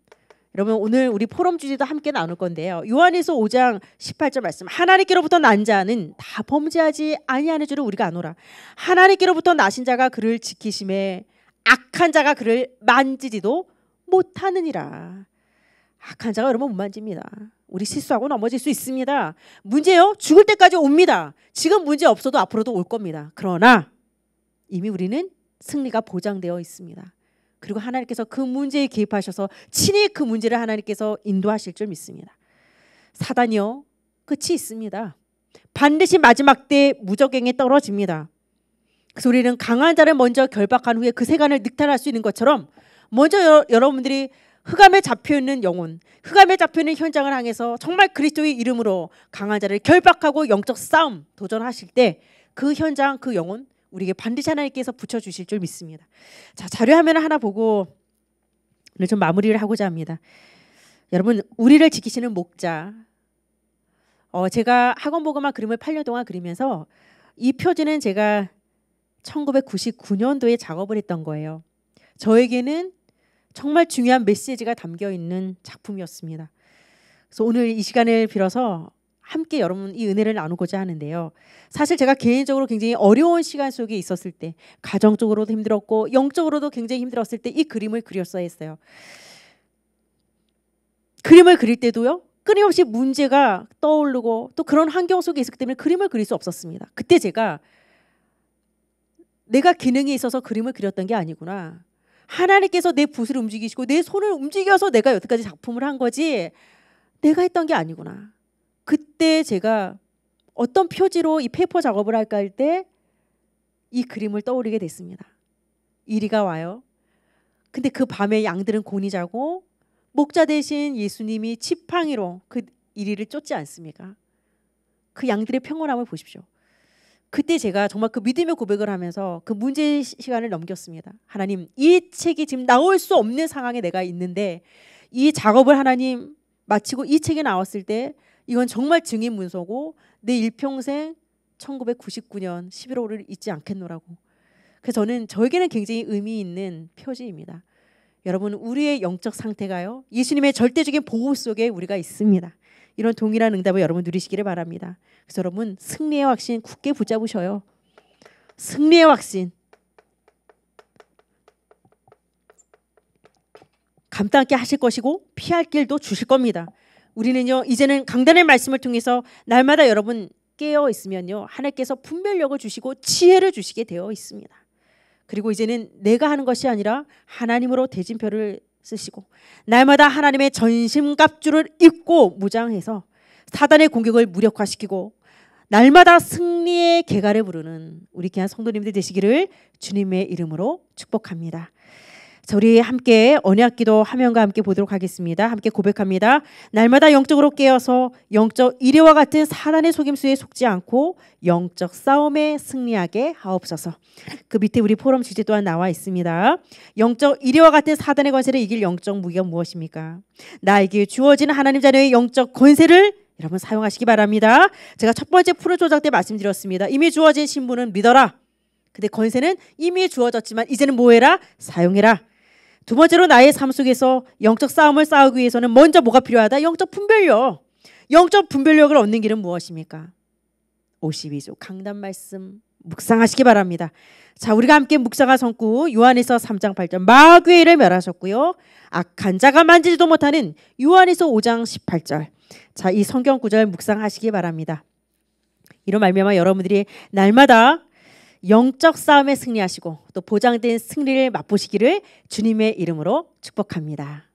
여러분 오늘 우리 포럼 주제도 함께 나눌 건데요. 요한일서 5장 18절 말씀. 하나님께로부터 난 자는 다 범죄하지 아니하는 줄을 우리가 아노라. 하나님께로부터 나신 자가 그를 지키심에 악한 자가 그를 만지지도 못하느니라. 악한 자가 여러분 못 만집니다. 우리 실수하고 넘어질 수 있습니다. 문제요? 죽을 때까지 옵니다. 지금 문제 없어도 앞으로도 올 겁니다. 그러나 이미 우리는 승리가 보장되어 있습니다. 그리고 하나님께서 그 문제에 개입하셔서 친히 그 문제를 하나님께서 인도하실 줄 믿습니다. 사단이요. 끝이 있습니다. 반드시 마지막 때 무적행에 떨어집니다. 그래서 우리는 강한 자를 먼저 결박한 후에 그 세간을 늑탈할 수 있는 것처럼 먼저 여러분들이 흑암에 잡혀 있는 영혼, 흑암에 잡혀 있는 현장을 향해서 정말 그리스도의 이름으로 강한 자를 결박하고 영적 싸움 도전하실 때 그 현장, 그 영혼 우리에게 반드시 하나님께서 붙여 주실 줄 믿습니다. 자, 자료 화면을 하나 보고 오늘 좀 마무리를 하고자 합니다. 여러분, 우리를 지키시는 목자. 어, 제가 학원 보고만 그림을 8년 동안 그리면서 이 표지는 제가 1999년도에 작업을 했던 거예요. 저에게는 정말 중요한 메시지가 담겨 있는 작품이었습니다. 그래서 오늘 이 시간을 빌어서 함께 여러분 이 은혜를 나누고자 하는데요. 사실 제가 개인적으로 굉장히 어려운 시간 속에 있었을 때 가정적으로도 힘들었고 영적으로도 굉장히 힘들었을 때 이 그림을 그렸어야 했어요. 그림을 그릴 때도요. 끊임없이 문제가 떠오르고 또 그런 환경 속에 있었기 때문에 그림을 그릴 수 없었습니다. 그때 제가 내가 기능에 있어서 그림을 그렸던 게 아니구나. 하나님께서 내 붓을 움직이시고 내 손을 움직여서 내가 여태까지 작품을 한 거지 내가 했던 게 아니구나. 그때 제가 어떤 표지로 이 페이퍼 작업을 할까 할 때 이 그림을 떠올리게 됐습니다. 이리가 와요. 근데 그 밤에 양들은 곤이 자고 목자 대신 예수님이 지팡이로 그 이리를 쫓지 않습니까? 그 양들의 평온함을 보십시오. 그때 제가 정말 그 믿음의 고백을 하면서 그 문제 시간을 넘겼습니다. 하나님, 이 책이 지금 나올 수 없는 상황에 내가 있는데 이 작업을 하나님 마치고 이 책이 나왔을 때 이건 정말 증인 문서고 내 일평생 1999년 11월을 잊지 않겠노라고. 그래서 저는 저에게는 굉장히 의미 있는 표지입니다. 여러분 우리의 영적 상태가요. 예수님의 절대적인 보호 속에 우리가 있습니다. 이런 동일한 응답을 여러분 누리시기를 바랍니다. 그래서 여러분 승리의 확신 굳게 붙잡으셔요. 승리의 확신. 감당하게 하실 것이고 피할 길도 주실 겁니다. 우리는요 이제는 강단의 말씀을 통해서 날마다 여러분 깨어 있으면요 하나님께서 분별력을 주시고 지혜를 주시게 되어 있습니다. 그리고 이제는 내가 하는 것이 아니라 하나님으로 대진표를 쓰시고 날마다 하나님의 전심갑주를 입고 무장해서 사단의 공격을 무력화시키고 날마다 승리의 개가를 부르는 우리 귀한 성도님들 되시기를 주님의 이름으로 축복합니다. 우리 함께 언약기도 화면과 함께 보도록 하겠습니다. 함께 고백합니다. 날마다 영적으로 깨어서 영적 이리와 같은 사단의 속임수에 속지 않고 영적 싸움에 승리하게 하옵소서. 그 밑에 우리 포럼 주제 또한 나와 있습니다. 영적 이리와 같은 사단의 권세를 이길 영적 무기가 무엇입니까? 나에게 주어진 하나님 자녀의 영적 권세를 여러분 사용하시기 바랍니다. 제가 첫 번째 푸른 조작 때 말씀드렸습니다. 이미 주어진 신분은 믿어라. 근데 권세는 이미 주어졌지만 이제는 뭐해라? 사용해라. 두 번째로 나의 삶 속에서 영적 싸움을 싸우기 위해서는 먼저 뭐가 필요하다? 영적 분별력. 영적 분별력을 얻는 길은 무엇입니까? 52조 강단 말씀 묵상하시기 바랍니다. 자, 우리가 함께 묵상한 성구 요한에서 3장 8절 마귀를 멸하셨고요. 악한 자가 만지지도 못하는 요한에서 5장 18절. 자, 이 성경 구절 묵상하시기 바랍니다. 이런 말미암아 여러분들이 날마다 영적 싸움에 승리하시고 또 보장된 승리를 맛보시기를 주님의 이름으로 축복합니다.